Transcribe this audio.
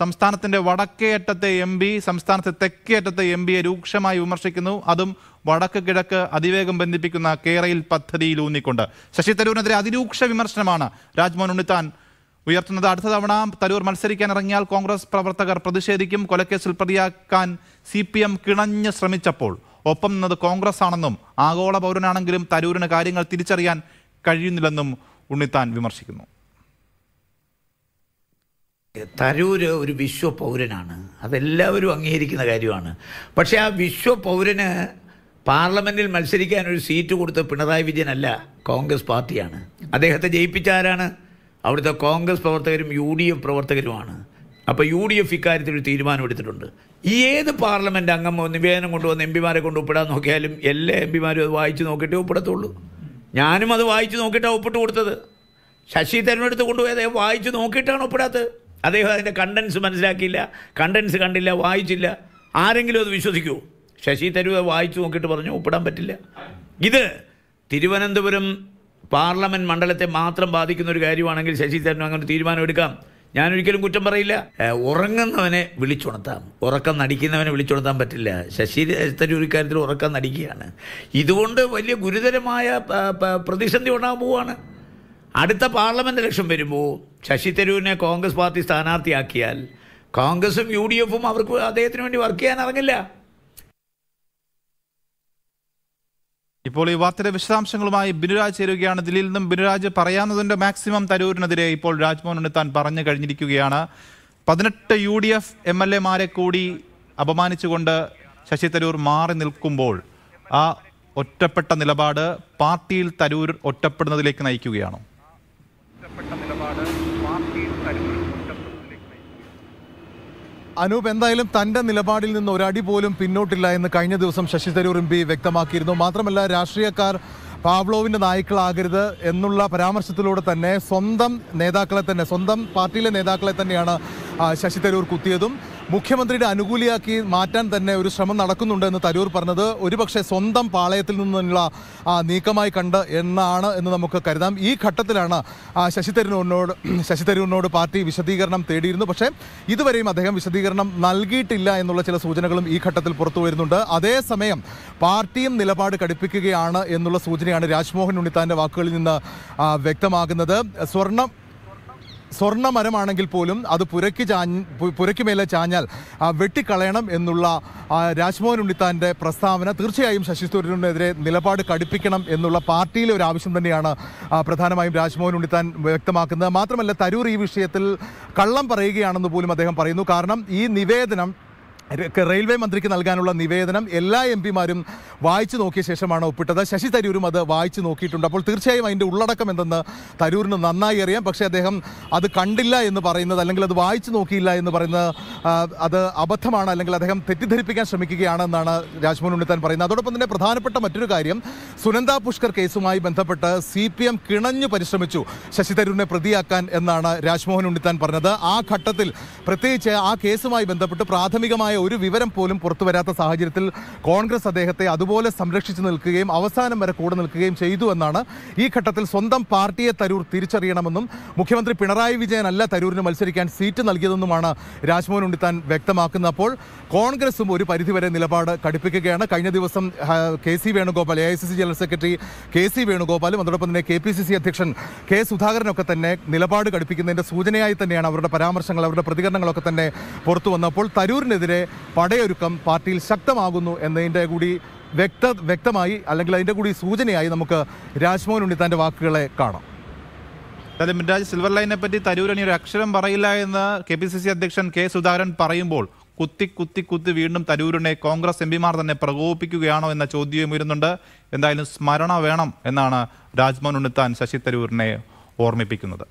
സംസ്ഥാനത്തിൻ്റെ അറ്റത്തെ M P സംസ്ഥാനത്തെ അറ്റത്തെ എം പിയെ രൂക്ഷമായി വിമർശിക്കുന്നു അതും വടക്ക് കിഴക്ക് അതിവേഗം ബന്ധിപ്പിക്കുന്ന കേരയിൽ പദ്ധതിയിൽ ഊന്നിക്കൊണ്ട് ശശി തരൂരിനെതിരെ അതിരൂക്ഷ വിമർശനമാണ് രാജ്മോഹൻ ഉണ്ണിത്താൻ ഉയർത്തുന്നത് അടുത്ത തവണ തരൂർ മത്സരിക്കാൻ ഇറങ്ങിയാൽ കോൺഗ്രസ് പ്രവർത്തകർ പ്രതിഷേധിക്കും കൊലക്കേസിൽ പ്രതിയാക്കാൻ സി പി എം കിണഞ്ഞ് ശ്രമിച്ചപ്പോൾ ഒപ്പം നിന്നത് കോൺഗ്രസ് ആണെന്നും ആഗോള പൗരനാണെങ്കിലും തരൂരിന് കാര്യങ്ങൾ തിരിച്ചറിയാൻ കഴിയുന്നില്ലെന്നും ഉണ്ണിത്താൻ വിമർശിക്കുന്നു തരൂര് ഒരു വിശ്വ പൗരനാണ് അതെല്ലാവരും അംഗീകരിക്കുന്ന കാര്യമാണ് പക്ഷേ ആ വിശ്വ പൗരന് പാർലമെൻറ്റിൽ മത്സരിക്കാൻ ഒരു സീറ്റ് കൊടുത്ത പിണറായി വിജയനല്ല കോൺഗ്രസ് പാർട്ടിയാണ് അദ്ദേഹത്തെ ജയിപ്പിച്ച ആരാണ് അവിടുത്തെ കോൺഗ്രസ് പ്രവർത്തകരും യു ഡി എഫ് പ്രവർത്തകരുമാണ് അപ്പോൾ യു ഡി എഫ് ഇക്കാര്യത്തിൽ ഒരു തീരുമാനമെടുത്തിട്ടുണ്ട് ഈ ഏത് പാർലമെൻ്റ് അംഗം നിവേദനം കൊണ്ടുവന്ന് എം പിമാരെ കൊണ്ട് ഒപ്പിടാൻ നോക്കിയാലും എല്ലാ എം പിമാരും അത് വായിച്ച് നോക്കിയിട്ടേ ഒപ്പിടത്തുള്ളൂ ഞാനും അത് വായിച്ച് നോക്കിയിട്ടാണ് ഒപ്പിട്ട് കൊടുത്തത് ശശി തെരഞ്ഞെടുത്ത് കൊണ്ടുപോയത് വായിച്ച് നോക്കിയിട്ടാണ് ഒപ്പിടാത്തത് അദ്ദേഹം അതിൻ്റെ കണ്ടൻസ് മനസ്സിലാക്കിയില്ല കണ്ടൻസ് കണ്ടില്ല വായിച്ചില്ല ആരെങ്കിലും അത് വിശ്വസിക്കുമോ ശശി തരൂർ വായിച്ചു നോക്കിയിട്ട് പറഞ്ഞു ഒപ്പിടാൻ പറ്റില്ല ഇത് തിരുവനന്തപുരം പാർലമെൻറ്റ് മണ്ഡലത്തെ മാത്രം ബാധിക്കുന്ന ഒരു കാര്യമാണെങ്കിൽ ശശി തരൂർ അങ്ങനെ തീരുമാനമെടുക്കാം ഞാനൊരിക്കലും കുറ്റം പറയില്ല ഉറങ്ങുന്നവനെ വിളിച്ചുണർത്താം ഉറക്കം നടിക്കുന്നവനെ വിളിച്ചുണർത്താൻ പറ്റില്ല ശശി തരൂർ ഇക്കാര്യത്തിൽ ഉറക്കം നടിക്കുകയാണ് ഇതുകൊണ്ട് വലിയ ഗുരുതരമായ പ്രതിസന്ധി ഉണ്ടാകാൻ പോവുകയാണ് അടുത്ത പാർലമെൻറ്റ് ഇലക്ഷൻ വരുമ്പോൾ ശശി തരൂരിനെ കോൺഗ്രസ് പാർട്ടി സ്ഥാനാർത്ഥിയാക്കിയാൽ കോൺഗ്രസും യു ഡി എഫും അവർക്ക് അദ്ദേഹത്തിന് വേണ്ടി വർക്ക് ചെയ്യാൻ ഇറങ്ങില്ല ഇപ്പോൾ ഈ വാർത്തയുടെ വിശദാംശങ്ങളുമായി ബിനുരാജ് ചേരുകയാണ് ദില്ലിയിൽ നിന്നും ബിനുരാജ് പറയാവുന്നതിന്റെ മാക്സിമം തരൂരിനെതിരെ ഇപ്പോൾ രാജ്മോഹൻ ഉണ്ണിത്താൻ പറഞ്ഞു കഴിഞ്ഞിരിക്കുകയാണ് പതിനെട്ട് U D F M L എമാരെ കൂടി അപമാനിച്ചുകൊണ്ട് ശശി തരൂർ മാറി നിൽക്കുമ്പോൾ ആ ഒറ്റപ്പെട്ട നിലപാട് പാർട്ടിയിൽ തരൂർ ഒറ്റപ്പെടുന്നതിലേക്ക് നയിക്കുകയാണോ അനൂപ് എന്തായാലും തന്റെ നിലപാടിൽ നിന്ന് ഒരടി പോലും പിന്നോട്ടില്ല എന്ന് കഴിഞ്ഞ ദിവസം ശശി തരൂർ എം പി വ്യക്തമാക്കിയിരുന്നു മാത്രമല്ല രാഷ്ട്രീയക്കാർ പാവ്ലോവിൻ്റെ നായ്ക്കളാകരുത് എന്നുള്ള പരാമർശത്തിലൂടെ തന്നെ സ്വന്തം നേതാക്കളെ തന്നെ സ്വന്തം പാർട്ടിയിലെ നേതാക്കളെ തന്നെയാണ് ശശി തരൂർ കുത്തിയതും മുഖ്യമന്ത്രിയുടെ അനുകൂലിയാക്കി മാറ്റാൻ തന്നെ ഒരു ശ്രമം നടക്കുന്നുണ്ട് എന്ന് തരൂർ പറഞ്ഞത് ഒരുപക്ഷെ സ്വന്തം പാളയത്തിൽ നിന്നുള്ള നീക്കമായി കണ്ട് എന്നാണ് എന്ന് നമുക്ക് കരുതാം ഈ ഘട്ടത്തിലാണ് ശശി തരൂരിനോട് ശശി തരൂരിനോട് പാർട്ടി വിശദീകരണം തേടിയിരുന്നു പക്ഷേ ഇതുവരെയും അദ്ദേഹം വിശദീകരണം നൽകിയിട്ടില്ല എന്നുള്ള ചില സൂചനകളും ഈ ഘട്ടത്തിൽ പുറത്തു വരുന്നുണ്ട് അതേസമയം പാർട്ടിയും നിലപാട് കടുപ്പിക്കുകയാണ് എന്നുള്ള സൂചനയാണ് രാജ്മോഹൻ ഉണ്ണിത്താൻ്റെ വാക്കുകളിൽ നിന്ന് വ്യക്തമാകുന്നത് സ്വർണം സ്വർണ്ണ മരമാണെങ്കിൽ പോലും അത് പുരയ്ക്ക് ചാഞ്ഞ് പുരയ്ക്ക് മേലെ ചാഞ്ഞാൽ വെട്ടിക്കളയണം എന്നുള്ള രാജ്മോഹൻ ഉണ്ണിത്താൻ്റെ പ്രസ്താവന തീർച്ചയായും ശശി തരൂരിനെതിരെ നിലപാട് കടുപ്പിക്കണം എന്നുള്ള പാർട്ടിയിലെ ഒരു ആവശ്യം തന്നെയാണ് പ്രധാനമായും രാജ്മോഹൻ ഉണ്ണിത്താൻ വ്യക്തമാക്കുന്നത് മാത്രമല്ല തരൂർ ഈ വിഷയത്തിൽ കള്ളം പറയുകയാണെന്ന് പോലും അദ്ദേഹം പറയുന്നു കാരണം ഈ നിവേദനം റെയിൽവേ മന്ത്രിക്ക് നൽകാനുള്ള നിവേദനം എല്ലാ എം പിമാരും വായിച്ചു നോക്കിയ ശേഷമാണ് ഒപ്പിട്ടത് ശശി തരൂരും അത് വായിച്ചു നോക്കിയിട്ടുണ്ട് അപ്പോൾ തീർച്ചയായും അതിൻ്റെ ഉള്ളടക്കം എന്തെന്ന് തരൂരിന് നന്നായി അറിയാം പക്ഷേ അദ്ദേഹം അത് കണ്ടില്ല എന്ന് പറയുന്നത് അല്ലെങ്കിൽ അത് വായിച്ചു നോക്കിയില്ല എന്ന് പറയുന്നത് അത് അബദ്ധമാണ് അല്ലെങ്കിൽ അദ്ദേഹം തെറ്റിദ്ധരിപ്പിക്കാൻ ശ്രമിക്കുകയാണെന്നാണ് രാജ്മോഹൻ ഉണ്ണിത്താൻ പറയുന്നത് അതോടൊപ്പം തന്നെ പ്രധാനപ്പെട്ട മറ്റൊരു കാര്യം സുനന്ദ പുഷ്കർ കേസുമായി ബന്ധപ്പെട്ട് സി പി എം കിണഞ്ഞു പരിശ്രമിച്ചു ശശി തരൂരിനെ പ്രതിയാക്കാൻ എന്നാണ് രാജ്മോഹൻ ഉണ്ണിത്താൻ പറഞ്ഞത് ആ ഘട്ടത്തിൽ പ്രത്യേകിച്ച് ആ കേസുമായി ബന്ധപ്പെട്ട് പ്രാഥമികമായ കൃത്യമായ ഒരു വിവരം പോലും പുറത്തു വരാത്ത സാഹചര്യത്തിൽ കോൺഗ്രസ് അദ്ദേഹത്തെ അതുപോലെ സംരക്ഷിച്ചു നിൽക്കുകയും അവസാനം വരെ കൂടെ നിൽക്കുകയും ചെയ്തു എന്നാണ് ഈ ഘട്ടത്തിൽ സ്വന്തം പാർട്ടിയെ തരൂർ തിരിച്ചറിയണമെന്നും മുഖ്യമന്ത്രി പിണറായി വിജയൻ അല്ല തരൂരിന് മത്സരിക്കാൻ സീറ്റ് നൽകിയതെന്നുമാണ് രാജ്മോഹൻ ഉണ്ണിത്താൻ വ്യക്തമാക്കുന്ന അപ്പോൾ കോൺഗ്രസും ഒരു പരിധിവരെ നിലപാട് കടുപ്പിക്കുകയാണ് കഴിഞ്ഞ ദിവസം K C Venugopal A I C C general secretary K C വേണുഗോപാലും അതോടൊപ്പം തന്നെ കെ പി സി സി അധ്യക്ഷൻ കെ സുധാകരനൊക്കെ തന്നെ നിലപാട് കടുപ്പിക്കുന്നതിൻ്റെ സൂചനയായി തന്നെയാണ് അവരുടെ പരാമർശങ്ങൾ അവരുടെ പ്രതികരണങ്ങളൊക്കെ തന്നെ പുറത്തു വന്നപ്പോൾ തരൂരിനെതിരെ പടയൊരുക്കം പാർട്ടിയിൽ ശക്തമാകുന്നു എന്നതിൻ്റെ കൂടി വ്യക്ത വ്യക്തമായി അല്ലെങ്കിൽ അതിൻ്റെ കൂടി സൂചനയായി നമുക്ക് രാജ്മോഹൻ ഉണ്ണിത്താൻ്റെ വാക്കുകളെ കാണാം അതായത് മിൻരാജ് സിൽവർ ലൈനെ പറ്റി തരൂരണി ഒരു അക്ഷരം പറയില്ല എന്ന് കെ പി സി സി അധ്യക്ഷൻ കെ സുധാകരൻ പറയുമ്പോൾ കുത്തി കുത്തി കുത്തി വീണ്ടും തരൂരിനെ കോൺഗ്രസ് എം പിമാർ തന്നെ പ്രകോപിപ്പിക്കുകയാണോ എന്ന ചോദ്യം ഉയരുന്നുണ്ട് എന്തായാലും സ്മരണ വേണം എന്നാണ് രാജ്മോഹൻ ഉണ്ണിത്താൻ ശശി തരൂരിനെ ഓർമ്മിപ്പിക്കുന്നത്